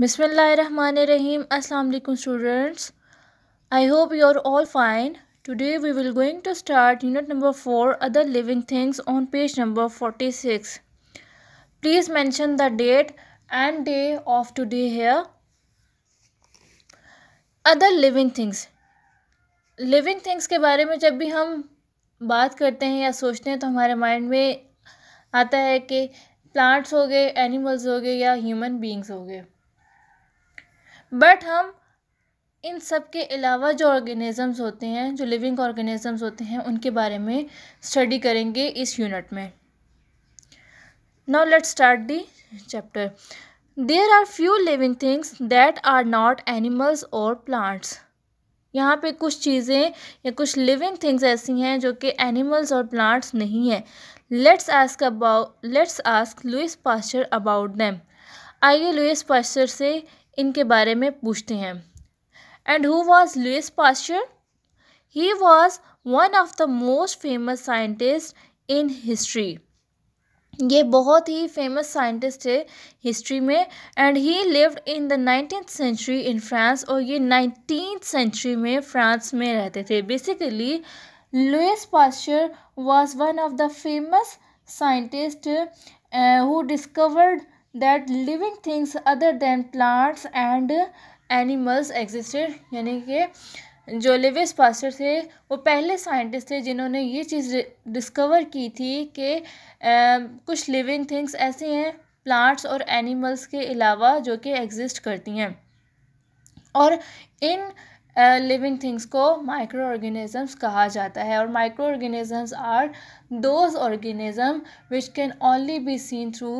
बिसमान अस्सलाम वालेकुम students I hope you are all fine today we will going to start unit number four other living things on page number forty six please mention the date and day of today here other living things living things के बारे में जब भी हम बात करते हैं या सोचते हैं तो हमारे माइंड में आता है कि प्लांट्स हो गए एनिमल्स हो गए या ह्यूमन बींग्स हो गए बट हम इन सब के अलावा जो ऑर्गेनिज़म्स होते हैं जो लिविंग ऑर्गेनिज़म्स होते हैं उनके बारे में स्टडी करेंगे इस यूनिट में now let start the chapter there are few living things that are not animals और प्लांट्स यहाँ पे कुछ चीज़ें या कुछ लिविंग थिंग्स ऐसी हैं जो कि एनिमल्स और प्लांट्स नहीं हैं let's ask about let's ask Louis Pasteur about them आइए लुइस पास्चर से इनके बारे में पूछते हैं and who was Louis Pasteur he was one of the most famous scientist in history ये बहुत ही फेमस साइंटिस्ट थे हिस्ट्री में and he lived in the nineteen century in France और ये नाइनटीन सेंचुरी में फ्रांस में रहते थे basically Louis Pasteur was one of the famous scientist who discovered that living things other than plants and animals existed यानी कि जो Lewis pastor थे वो पहले साइंटिस्ट थे जिन्होंने ये चीज़ डिस्कवर की थी कि कुछ लिविंग थिंग्स ऐसे हैं प्लांट्स और एनिमल्स के अलावा जो कि एग्जिस्ट करती हैं और इन लिविंग थिंग्स को माइक्रो ऑर्गेनिजम्स कहा जाता है और micro organisms are those organism which can only be seen through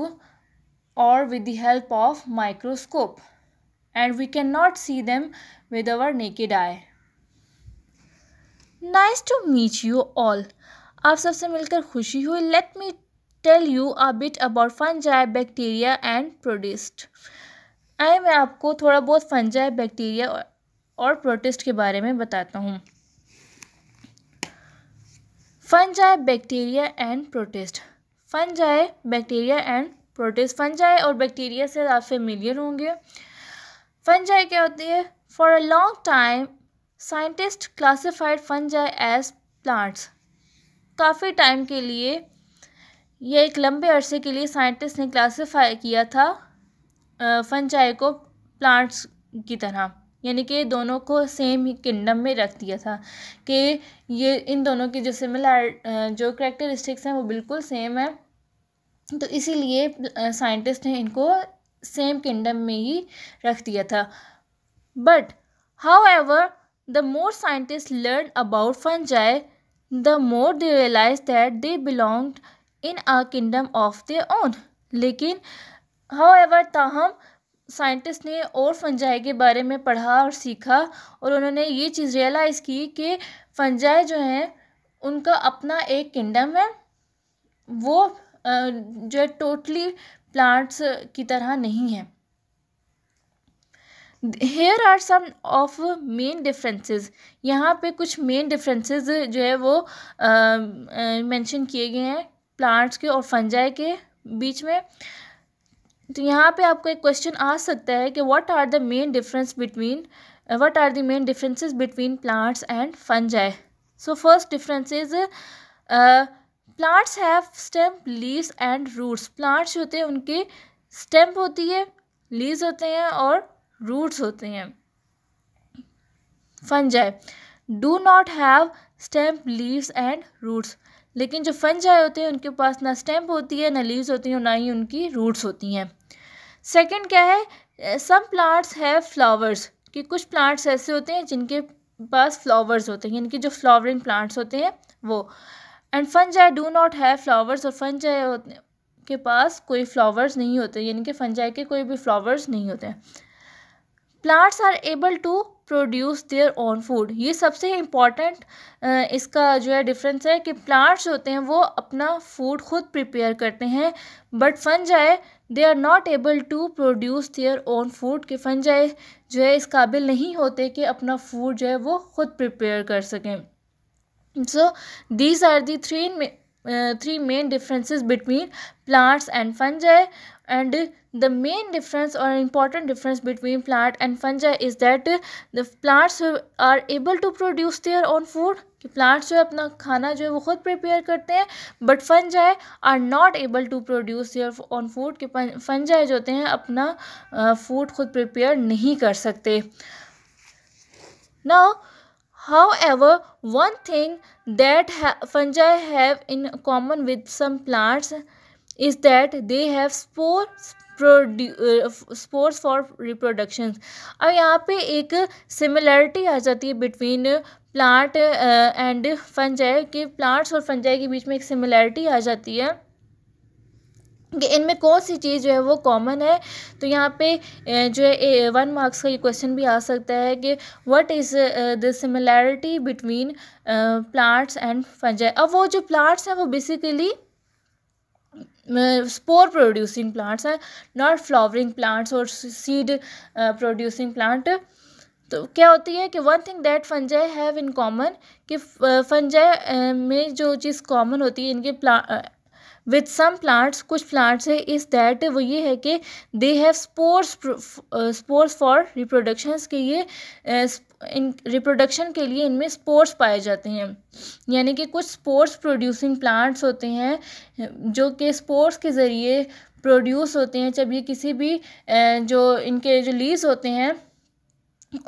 or with the help of microscope and we cannot see them with our naked eye. Nice to meet you all आप सबसे मिलकर खुशी हुई let me tell you a bit about fungi bacteria and protist आए मैं आपको थोड़ा बहुत फंजाई बैक्टीरिया और प्रोटिस्ट के बारे में बताता हूँ fungi bacteria and protist fungi bacteria and protists fungi और बैक्टीरिया से आप फेमिलियर होंगे फंजाई क्या होती है for a long time scientist classified fungi as plants काफ़ी टाइम के लिए यह एक लंबे अरसे के लिए साइंटिस्ट ने क्लासिफाई किया था फंजाई को प्लांट्स की तरह यानी कि दोनों को सेम ही किंगडम में रख दिया था कि ये इन दोनों की जो सिमिलर जो करेक्टरिस्टिक्स हैं वो बिल्कुल सेम है तो इसीलिए साइंटिस्ट ने इनको सेम किंगडम में ही रख दिया था but however the more scientist learn about fungi the more they realize that they belong in a kingdom of they own लेकिन हाउ एवर ताहम साइंटिस्ट ने और फंजाई के बारे में पढ़ा और सीखा और उन्होंने ये चीज़ रियलाइज़ की कि फंजाई जो हैं उनका अपना एक किंगडम है वो जो है टोटली प्लांट्स की तरह नहीं है here are some of main differences यहाँ पे कुछ मेन डिफरेंसेस जो है वो मेंशन किए गए हैं प्लांट्स के और फंजाई के बीच में तो यहाँ पे आपको एक क्वेश्चन आ सकता है कि what are the main difference between what are the main differences between plants and fungi so first difference is plants have stem leaves and roots plants होते हैं उनके स्टेम होती है लीव्स होते हैं और रूट्स होते हैं fungi do not have stem leaves and roots लेकिन जो फंजाई होते हैं उनके पास ना स्टेम होती है ना लीव्स होती हैं और ना ही उनकी रूट्स होती हैं सेकेंड क्या है सम प्लांट्स हैव फ्लावर्स कि कुछ प्लांट्स ऐसे होते हैं जिनके पास फ्लावर्स होते हैं इनकी जो फ्लावरिंग प्लांट्स होते हैं वो and fungi do not have flowers और फंजाई के पास कोई फ्लावर्स नहीं होते यानी कि फनजाई के कोई भी फ्लावर्स नहीं होते plants are able to produce their own food ये सबसे इम्पॉर्टेंट इसका जो है डिफरेंस है कि प्लांट्स होते हैं वो अपना फूड खुद प्रिपेयर करते हैं but fungi they are not able to produce their own food कि फनजाए जो है इस काबिल नहीं होते कि अपना फूड जो है वो खुद प्रिपेयर कर सकें so these are the three uh, three main differences between plants and fungi and the main difference or important difference between plant and fungi is that the plants are able to produce their own food कि plants जो है अपना खाना जो है वो खुद prepare करते हैं but fungi are not able to produce your own food कि फंजाई जो होते हैं अपना फूड खुद प्रिपेयर नहीं कर सकते ना However, one thing that ha fungi have in common with some plants is that they have spores sports for reproduction अब यहाँ पे एक सिमिलरिटी आ जाती है बिटवीन प्लांट एंड फंजाई के प्लांट्स और फंजाई के बीच में एक सिमिलरिटी आ जाती है कि इनमें कौन सी चीज़ जो है वो कॉमन है तो यहाँ पे जो है वन मार्क्स का ये क्वेश्चन भी आ सकता है कि what is the similarity between plants and fungi अब वो जो प्लांट्स हैं वो बेसिकली स्पोर प्रोड्यूसिंग प्लांट्स हैं नॉट फ्लावरिंग प्लांट्स और सीड प्रोड्यूसिंग प्लांट तो क्या होती है कि one thing that fungi have in common कि फंजाई में जो चीज़ कॉमन होती है इनके प्ला विथ सम प्लांट्स कुछ प्लांट्स है इस दैट वो ये है कि they have spores spores for reproduction के ये इन रिप्रोडक्शन के लिए इनमें स्पोर्स पाए जाते हैं यानी कि कुछ स्पोर्स प्रोड्यूसिंग प्लांट्स होते हैं जो कि स्पोर्स के ज़रिए प्रोड्यूस होते हैं जब ये किसी भी uh, जो इनके जो लीज होते हैं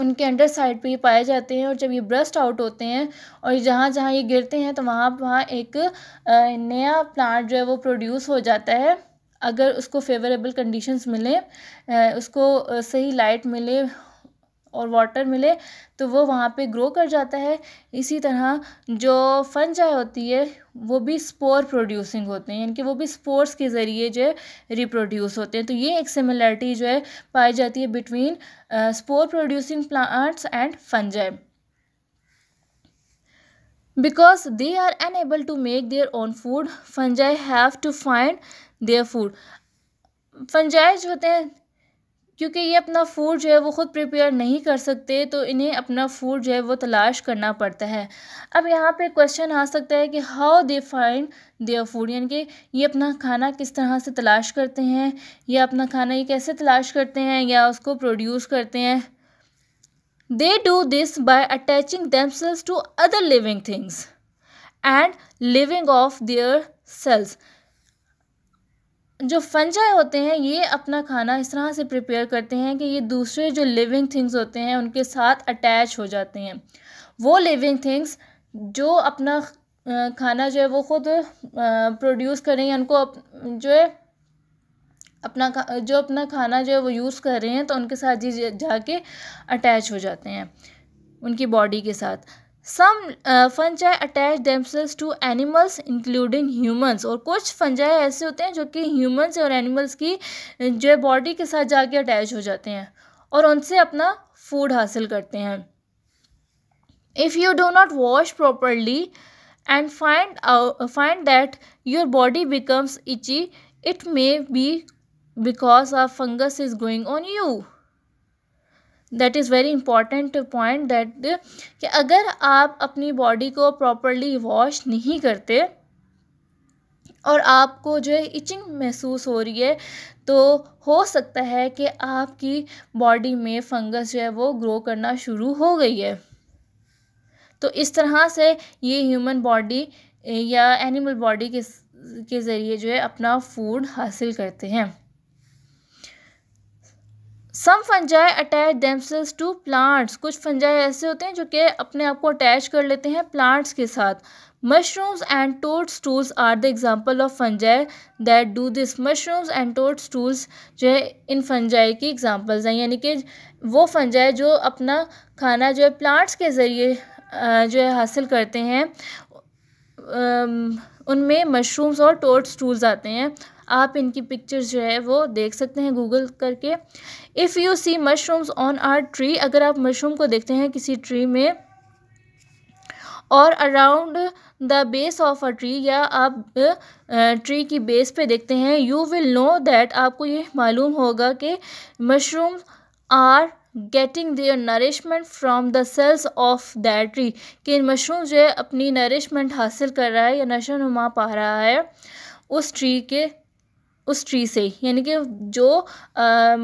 उनके अंडर साइड पर ये पाए जाते हैं और जब ये ब्रस्ट आउट होते हैं और जहाँ जहाँ ये गिरते हैं तो वहाँ वहाँ एक नया प्लांट जो है वो प्रोड्यूस हो जाता है अगर उसको फेवरेबल कंडीशंस मिले उसको सही लाइट मिले और वाटर मिले तो वो वहाँ पे ग्रो कर जाता है इसी तरह जो फनजा होती है वो भी स्पोर प्रोड्यूसिंग होते हैं यानी कि वो भी स्पोर्स के ज़रिए जो है रिप्रोड्यूस होते हैं तो ये एक सिमिलरिटी जो है पाई जाती है between spore producing plants and fungi because they are unable to make their own food fungi have to find their food fungi जो होते हैं क्योंकि ये अपना फूड जो है वो ख़ुद प्रिपेयर नहीं कर सकते तो इन्हें अपना फूड जो है वो तलाश करना पड़ता है अब यहाँ पे क्वेश्चन आ सकता है कि how they find their food यानी कि ये अपना खाना किस तरह से तलाश करते हैं या अपना खाना ये कैसे तलाश करते हैं या उसको प्रोड्यूस करते हैं they do this by attaching themselves to other living things and living of their cells जो फंजाए होते हैं ये अपना खाना इस तरह से प्रिपेयर करते हैं कि ये दूसरे जो लिविंग थिंग्स होते हैं उनके साथ अटैच हो जाते हैं वो लिविंग थिंग्स जो अपना खाना जो है वो ख़ुद प्रोड्यूस कर रही हैं उनको अप, जो है अपना जो अपना खाना जो है वो यूज़ कर रहे हैं तो उनके साथ जी जाके अटैच हो जाते हैं उनकी बॉडी के साथ some fungi attach themselves to animals including humans और कुछ फंजाई ऐसे होते हैं जो कि ह्यूमंस और एनिमल्स की uh, जो है बॉडी के साथ जाके अटैच हो जाते हैं और उनसे अपना फूड हासिल करते हैं if you do not wash properly and find find that your body becomes itchy it may be because of fungus is going on you that is very important point that कि अगर आप अपनी body को properly wash नहीं करते और आपको जो है इचिंग महसूस हो रही है तो हो सकता है कि आपकी बॉडी में फंगस जो है वो ग्रो करना शुरू हो गई है तो इस तरह से ये ह्यूमन बॉडी या एनिमल बॉडी के के ज़रिए जो है अपना फूड हासिल करते हैं some fungi attach themselves to plants कुछ फंजाई ऐसे होते हैं जो कि अपने आप को अटैच कर लेते हैं प्लांट्स के साथ mushrooms and toadstools are the example of fungi that do this mushrooms and toadstools जो है इन फंजाई की एग्जांपल्स हैं यानी कि वो फंजाई जो अपना खाना जो है प्लांट्स के ज़रिए जो है हासिल करते हैं उनमें मशरूम्स और स्टूल्स आते हैं आप इनकी पिक्चर्स जो है वो देख सकते हैं गूगल करके if you see mushrooms on a tree अगर आप मशरूम को देखते हैं किसी ट्री में और around the base of a tree या आप ट्री की बेस पे देखते हैं यू विल नो दैट आपको ये मालूम होगा कि mushroom are getting their nourishment from the cells of that tree कि मशरूम जो है अपनी नरिशमेंट हासिल कर रहा है या नशो नुमा पा रहा है उस ट्री के उस ट्री से यानी कि जो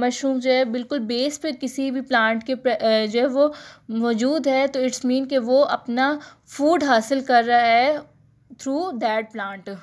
मशरूम जो है बिल्कुल बेस पे किसी भी प्लांट के जो है वो मौजूद है तो इट्स मीन कि वो अपना फूड हासिल कर रहा है थ्रू दैट प्लांट